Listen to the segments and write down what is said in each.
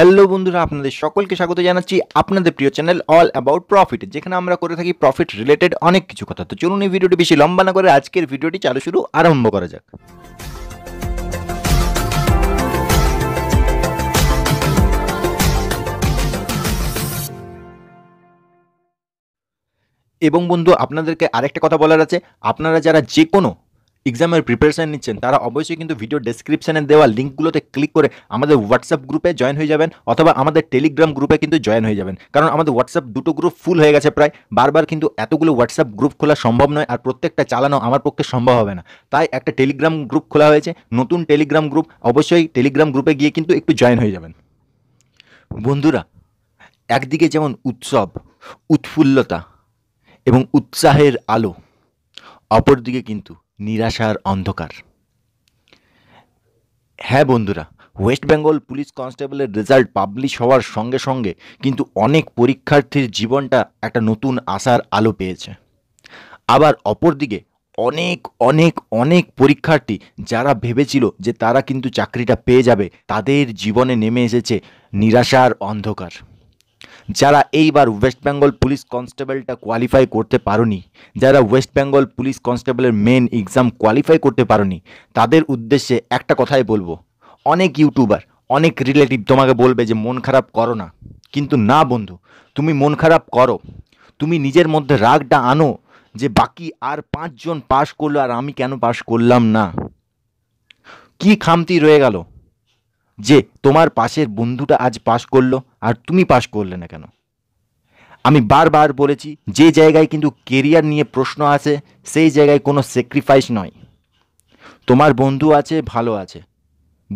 hello বন্ধুরা আপনাদের সকলকে স্বাগত জানাচ্ছি আপনাদের প্রিয় চ্যানেল অল অ্যাবাউট প্রফিট যেখানে আমরা করে থাকি প্রফিট রিলেটেড অনেক কিছু কথা তো চলুন এই ভিডিওটি বেশি লম্বা না করে আজকের ভিডিওটি চালু শুরু আরম্ভ করা যাক এবং বন্ধু আপনাদেরকে আরেকটা কথা বলার আছে আপনারা যারা যে কোনো এক্সামের প্রিপারেশান নিচ্ছেন তারা অবশ্যই কিন্তু ভিডিও ডেসক্রিপশানে দেওয়া লিঙ্কগুলোতে ক্লিক করে আমাদের হোয়াটসঅ্যাপ গ্রুপে জয়েন হয়ে যাবেন অথবা আমাদের টেলিগ্রাম গ্রুপে কিন্তু জয়েন হয়ে যাবেন কারণ আমাদের হোয়াটসঅ্যাপ দুটো গ্রুপ ফুল হয়ে গেছে প্রায় বারবার কিন্তু এতগুলো হোয়াটসঅ্যাপ গ্রুপ খোলা সম্ভব নয় আর প্রত্যেকটা চালানো আমার পক্ষে সম্ভব হবে না তাই একটা টেলিগ্রাম গ্রুপ খোলা হয়েছে নতুন টেলিগ্রাম গ্রুপ অবশ্যই টেলিগ্রাম গ্রুপে গিয়ে কিন্তু একটু জয়েন হয়ে যাবেন বন্ধুরা একদিকে যেমন উৎসব উৎফুল্লতা এবং উৎসাহের আলো অপরদিকে কিন্তু নিরাশার অন্ধকার হ্যাঁ বন্ধুরা ওয়েস্ট বেঙ্গল পুলিশ কনস্টেবলের রেজাল্ট পাবলিশ হওয়ার সঙ্গে সঙ্গে কিন্তু অনেক পরীক্ষার্থীর জীবনটা একটা নতুন আশার আলো পেয়েছে আবার অপরদিকে অনেক অনেক অনেক পরীক্ষার্থী যারা ভেবেছিল যে তারা কিন্তু চাকরিটা পেয়ে যাবে তাদের জীবনে নেমে এসেছে নিরাশার অন্ধকার যারা এইবার ওয়েস্ট বেঙ্গল পুলিশ কনস্টেবলটা কোয়ালিফাই করতে পারোনি যারা ওয়েস্ট বেঙ্গল পুলিশ কনস্টেবলের মেন এক্সাম কোয়ালিফাই করতে পারোনি তাদের উদ্দেশ্যে একটা কথাই বলবো অনেক ইউটিউবার অনেক রিলেটিভ তোমাকে বলবে যে মন খারাপ করো না কিন্তু না বন্ধু তুমি মন খারাপ করো তুমি নিজের মধ্যে রাগটা আনো যে বাকি আর পাঁচজন পাশ করলো আর আমি কেন পাশ করলাম না কি খামতি রয়ে গেল যে তোমার পাশের বন্ধুটা আজ পাশ করলো আর তুমি পাশ করলে না কেন আমি বারবার বলেছি যে জায়গায় কিন্তু কেরিয়ার নিয়ে প্রশ্ন আছে সেই জায়গায় কোনো স্যাক্রিফাইস নয় তোমার বন্ধু আছে ভালো আছে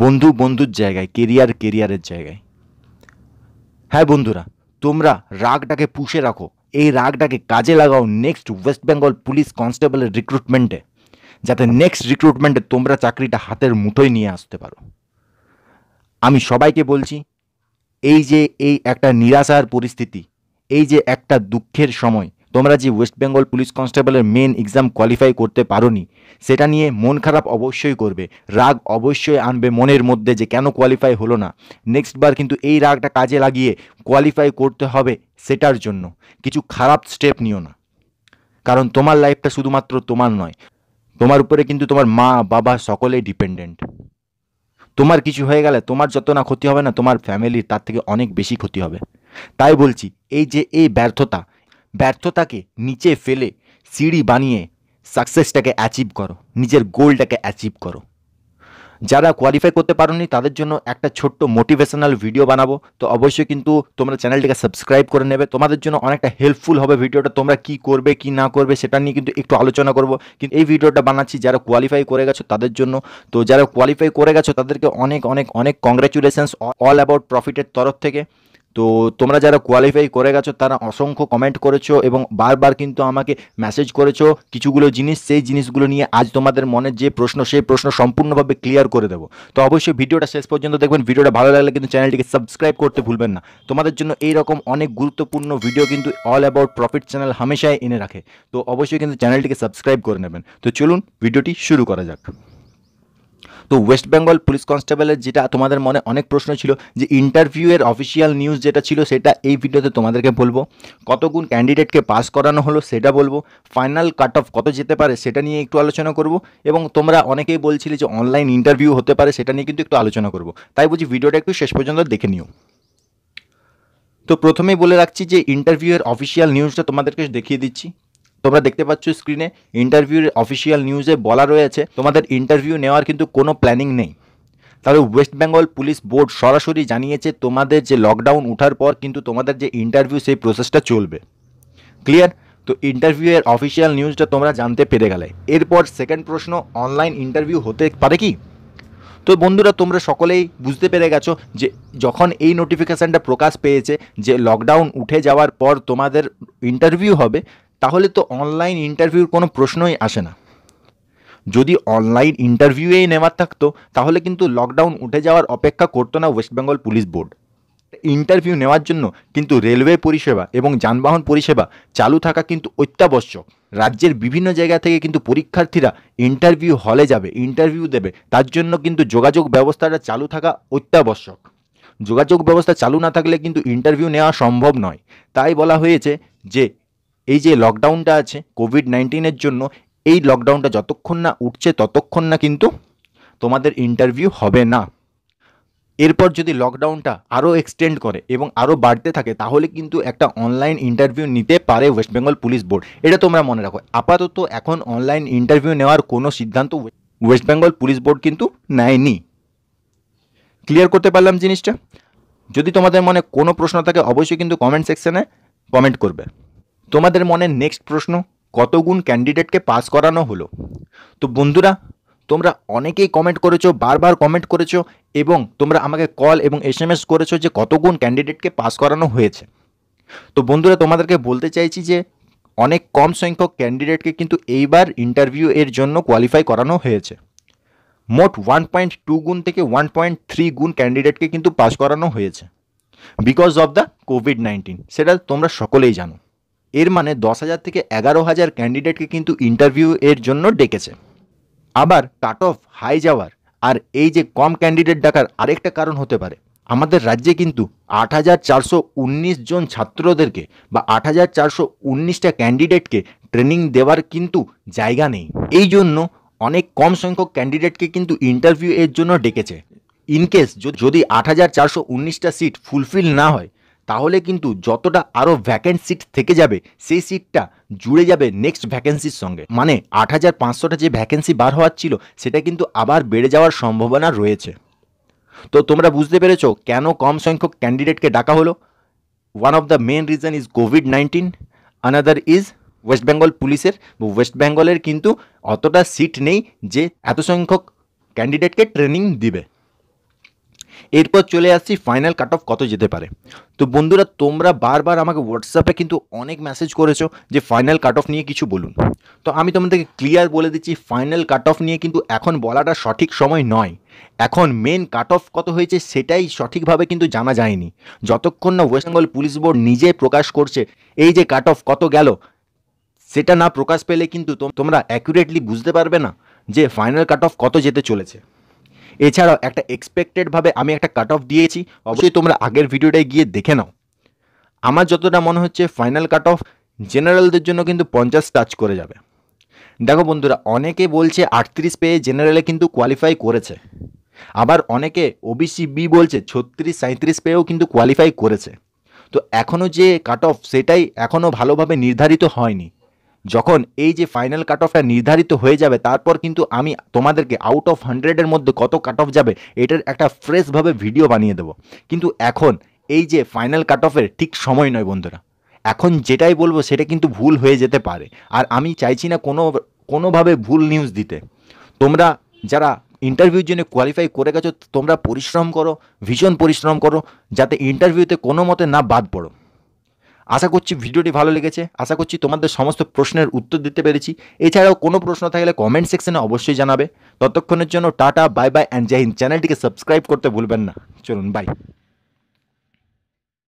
বন্ধু বন্ধুর জায়গায় কেরিয়ার কেরিয়ারের জায়গায় হ্যাঁ বন্ধুরা তোমরা রাগটাকে পুষে রাখো এই রাগটাকে কাজে লাগাও নেক্সট ওয়েস্ট বেঙ্গল পুলিশ কনস্টেবলের রিক্রুটমেন্টে যাতে নেক্সট রিক্রুটমেন্টে তোমরা চাকরিটা হাতের মুঠোয় নিয়ে আসতে পারো আমি সবাইকে বলছি এই যে এই একটা নিরাশার পরিস্থিতি এই যে একটা দুঃখের সময় তোমরা যে ওয়েস্ট বেঙ্গল পুলিশ কনস্টেবলের মেন এক্সাম কোয়ালিফাই করতে পারো সেটা নিয়ে মন খারাপ অবশ্যই করবে রাগ অবশ্যই আনবে মনের মধ্যে যে কেন কোয়ালিফাই হলো না নেক্সট বার কিন্তু এই রাগটা কাজে লাগিয়ে কোয়ালিফাই করতে হবে সেটার জন্য কিছু খারাপ স্টেপ নিও না কারণ তোমার লাইফটা শুধুমাত্র তোমার নয় তোমার উপরে কিন্তু তোমার মা বাবা সকলেই ডিপেন্ডেন্ট তোমার কিছু হয়ে গেলে তোমার যত না ক্ষতি হবে না তোমার ফ্যামিলির তার থেকে অনেক বেশি ক্ষতি হবে তাই বলছি এই যে এই ব্যর্থতা ব্যর্থতাকে নিচে ফেলে সিঁড়ি বানিয়ে সাকসেসটাকে অ্যাচিভ করো নিজের গোলটাকে অ্যাচিভ করো যারা কোয়ালিফাই করতে পারোনি তাদের জন্য একটা ছোট্ট মোটিভেশনাল ভিডিও বানাবো তো অবশ্যই কিন্তু তোমরা চ্যানেলটিকে সাবস্ক্রাইব করে নেবে তোমাদের জন্য অনেকটা হেল্পফুল হবে ভিডিওটা তোমরা কি করবে কি না করবে সেটা নিয়ে কিন্তু একটু আলোচনা করব কিন্তু এই ভিডিওটা বানাচ্ছি যারা কোয়ালিফাই করে গেছো তাদের জন্য তো যারা কোয়ালিফাই করে গেছো তাদেরকে অনেক অনেক অনেক কংগ্রাচুলেশনস অল অ্যাবাউট প্রফিটের তরফ থেকে তো তোমরা যারা কোয়ালিফাই করে গেছো তারা অসংখ্য কমেন্ট করেছো এবং বারবার কিন্তু আমাকে মেসেজ করেছো কিছুগুলো জিনিস সেই জিনিসগুলো নিয়ে আজ তোমাদের মনে যে প্রশ্ন সেই প্রশ্ন সম্পূর্ণভাবে ক্লিয়ার করে দেবো তো অবশ্যই ভিডিওটা শেষ পর্যন্ত দেখবেন ভিডিওটা ভালো লাগলে কিন্তু চ্যানেলটিকে সাবস্ক্রাইব করতে ভুলবেন না তোমাদের জন্য এই রকম অনেক গুরুত্বপূর্ণ ভিডিও কিন্তু অল অ্যাবাউট প্রফিট চ্যানেল হামেশাই এনে রাখে তো অবশ্যই কিন্তু চ্যানেলটিকে সাবস্ক্রাইব করে নেবেন তো চলুন ভিডিওটি শুরু করা যাক তো ওয়েস্ট বেঙ্গল পুলিশ কনস্টেবলের যেটা তোমাদের মনে অনেক প্রশ্ন ছিল যে ইন্টারভিউয়ের অফিসিয়াল নিউজ যেটা ছিল সেটা এই ভিডিওতে তোমাদেরকে বলবো কতগুণ ক্যান্ডিডেটকে পাস করানো হলো সেটা বলবো ফাইনাল কাট অফ কত যেতে পারে সেটা নিয়ে একটু আলোচনা করব এবং তোমরা অনেকেই বলছিলে যে অনলাইন ইন্টারভিউ হতে পারে সেটা নিয়ে কিন্তু একটু আলোচনা করব তাই বলছি ভিডিওটা একটু শেষ পর্যন্ত দেখে নিও তো প্রথমেই বলে রাখছি যে ইন্টারভিউয়ের অফিসিয়াল নিউজটা তোমাদেরকে দেখিয়ে দিচ্ছি তোমরা দেখতে পাচ্ছ স্ক্রিনে ইন্টারভিউর অফিসিয়াল নিউজে বলা রয়েছে তোমাদের ইন্টারভিউ নেওয়ার কিন্তু কোনো প্ল্যানিং নেই তাহলে ওয়েস্ট বেঙ্গল পুলিশ বোর্ড সরাসরি জানিয়েছে তোমাদের যে লকডাউন উঠার পর কিন্তু তোমাদের যে ইন্টারভিউ সেই প্রসেসটা চলবে ক্লিয়ার তো ইন্টারভিউয়ের অফিসিয়াল নিউজটা তোমরা জানতে পেরে গেলে এরপর সেকেন্ড প্রশ্ন অনলাইন ইন্টারভিউ হতে পারে কি তো বন্ধুরা তোমরা সকলেই বুঝতে পেরে গেছো যে যখন এই নোটিফিকেশানটা প্রকাশ পেয়েছে যে লকডাউন উঠে যাওয়ার পর তোমাদের ইন্টারভিউ হবে তাহলে তো অনলাইন ইন্টারভিউর কোনো প্রশ্নই আসে না যদি অনলাইন ইন্টারভিউয়েই নেওয়ার থাকতো তাহলে কিন্তু লকডাউন উঠে যাওয়ার অপেক্ষা করতো না West Bengal police board interview নেওয়ার জন্য কিন্তু রেলওয়ে পরিষেবা এবং যানবাহন পরিষেবা চালু থাকা কিন্তু অত্যাবশ্যক রাজ্যের বিভিন্ন জায়গা থেকে কিন্তু পরীক্ষার্থীরা ইন্টারভিউ হলে যাবে ইন্টারভিউ দেবে তার জন্য কিন্তু যোগাযোগ ব্যবস্থাটা চালু থাকা অত্যাবশ্যক যোগাযোগ ব্যবস্থা চালু না থাকলে কিন্তু ইন্টারভিউ নেওয়া সম্ভব নয় তাই বলা হয়েছে যে এই যে লকডাউনটা আছে কোভিড নাইন্টিনের জন্য এই লকডাউনটা যতক্ষণ না উঠছে ততক্ষণ না কিন্তু তোমাদের ইন্টারভিউ হবে না এরপর যদি লকডাউনটা আরও এক্সটেন্ড করে এবং আরও বাড়তে থাকে তাহলে কিন্তু একটা অনলাইন ইন্টারভিউ নিতে পারে ওয়েস্ট বেঙ্গল পুলিশ বোর্ড এটা তোমরা মনে রাখো আপাতত এখন অনলাইন ইন্টারভিউ নেওয়ার কোনো সিদ্ধান্ত ওয়েস্ট বেঙ্গল পুলিশ বোর্ড কিন্তু নেয়নি ক্লিয়ার করতে পারলাম জিনিসটা যদি তোমাদের মনে কোনো প্রশ্ন থাকে অবশ্যই কিন্তু কমেন্ট সেকশানে কমেন্ট করবে তোমাদের মনে নেক্সট প্রশ্ন কতগুণ ক্যান্ডিডেটকে পাস করানো হলো তো বন্ধুরা তোমরা অনেকেই কমেন্ট করেছো বারবার কমেন্ট করেছো এবং তোমরা আমাকে কল এবং এস এম এস করেছো যে কতগুণ ক্যান্ডিডেটকে পাস করানো হয়েছে তো বন্ধুরা তোমাদেরকে বলতে চাইছি যে অনেক কম সংখ্যক ক্যান্ডিডেটকে কিন্তু এইবার ইন্টারভিউ এর জন্য কোয়ালিফাই করানো হয়েছে মোট ওয়ান পয়েন্ট টু গুণ থেকে ওয়ান পয়েন্ট থ্রি গুণ ক্যান্ডিডেটকে কিন্তু পাস করানো হয়েছে because of the COVID nineteen সেটা তোমরা সকলেই জানো এর মানে দশ হাজার থেকে এগারো হাজার ক্যান্ডিডেটকে কিন্তু ইন্টারভিউ এর জন্য ডেকেছে আবার কাট অফ হাই যাওয়ার আর এই যে কম ক্যান্ডিডেট ডাকার আরেকটা কারণ হতে পারে আমাদের রাজ্যে কিন্তু আট হাজার চারশো উনিশ জন ছাত্রদেরকে বা আট হাজার চারশো উনিশটা ক্যান্ডিডেটকে ট্রেনিং দেওয়ার কিন্তু জায়গা নেই এই জন্য অনেক কম সংখ্যক ক্যান্ডিডেটকে কিন্তু ইন্টারভিউ এর জন্য ডেকেছে ইনকেস যদি আট হাজার চারশো উনিশটা সিট ফুলফিল না হয় তাহলে কিন্তু যতটা আরও ভ্যাকেন্ট সিট থেকে যাবে সেই সিটটা জুড়ে যাবে নেক্সট ভ্যাকেন্সির সঙ্গে মানে আট হাজার পাঁচশোটা যে ভ্যাকেন্সি বার হওয়ার ছিল সেটা কিন্তু আবার বেড়ে যাওয়ার সম্ভাবনা রয়েছে তো তোমরা বুঝতে পেরেছো কেন কম সংখ্যক ক্যান্ডিডেটকে ডাকা হলো one of the main reason is COVID nineteen another is West Bengal পুলিশের ওয়েস্ট বেঙ্গলের কিন্তু অতটা সিট নেই যে এত সংখ্যক ক্যান্ডিডেটকে ট্রেনিং দিবে এরপর চলে আসছি ফাইনাল কাট অফ কত যেতে পারে তো বন্ধুরা তোমরা বারবার আমাকে হোয়াটসঅ্যাপে কিন্তু অনেক মেসেজ করেছো যে ফাইনাল কাট অফ নিয়ে কিছু বলুন তো আমি তোমাদেরকে ক্লিয়ার বলে দিচ্ছি ফাইনাল কাট অফ নিয়ে কিন্তু এখন বলাটা সঠিক সময় নয় এখন মেন কাট অফ কত হয়েছে সেটাই সঠিকভাবে কিন্তু জানা যায়নি যতক্ষণ না ওয়েস্ট বেঙ্গল পুলিশ বোর্ড নিজে প্রকাশ করছে এই যে কাট অফ কত গেল সেটা না প্রকাশ পেলে কিন্তু তোমরা অ্যাকুরেটলি বুঝতে পারবে না যে ফাইনাল কাট অফ কত যেতে চলেছে এছাড়াও একটা এক্সপেক্টেডভাবে আমি একটা কাট অফ দিয়েছি অবশ্যই তোমরা আগের ভিডিওটায় গিয়ে দেখে নাও আমার যতটা মনে হচ্ছে ফাইনাল কাট অফ জেনারেলদের জন্য কিন্তু পঞ্চাশ টাচ করে যাবে দেখো বন্ধুরা অনেকে বলছে আটত্রিশ পেয়ে জেনারেলে কিন্তু কোয়ালিফাই করেছে আবার অনেকে ওবিসি বি বলছে ছত্রিশ সাঁত্রিশ পেয়েও কিন্তু কোয়ালিফাই করেছে তো এখনও যে কাট অফ সেটাই এখনও ভালোভাবে নির্ধারিত হয়নি যখন এই যে ফাইনাল কাট অফটা নির্ধারিত হয়ে যাবে তারপর কিন্তু আমি তোমাদেরকে আউট অফ হান্ড্রেডের মধ্যে কত কাট অফ যাবে এটার একটা ফ্রেশভাবে ভিডিও বানিয়ে দেবো কিন্তু এখন এই যে ফাইনাল কাট অফের ঠিক সময় নয় বন্ধুরা এখন যেটাই বলবো সেটা কিন্তু ভুল হয়ে যেতে পারে আর আমি চাইছি না কোনো কোনোভাবে ভুল নিউজ দিতে তোমরা যারা ইন্টারভিউর জন্য কোয়ালিফাই করে গেছো তোমরা পরিশ্রম করো ভীষণ পরিশ্রম করো যাতে ইন্টারভিউতে কোনো মতে না বাদ পড়ো আশা করছি ভিডিওটি ভালো লেগেছে আশা করছি তোমাদের সমস্ত প্রশ্নের উত্তর দিতে পেরেছি এছাড়াও কোনো প্রশ্ন থাকলে কমেন্ট সেকশনে অবশ্যই জানাবে ততক্ষণের জন্য টাটা বাই বাই অ্যান্ড জাহিন চ্যানেলটিকে সাবস্ক্রাইব করতে ভুলবেন না চলুন বাই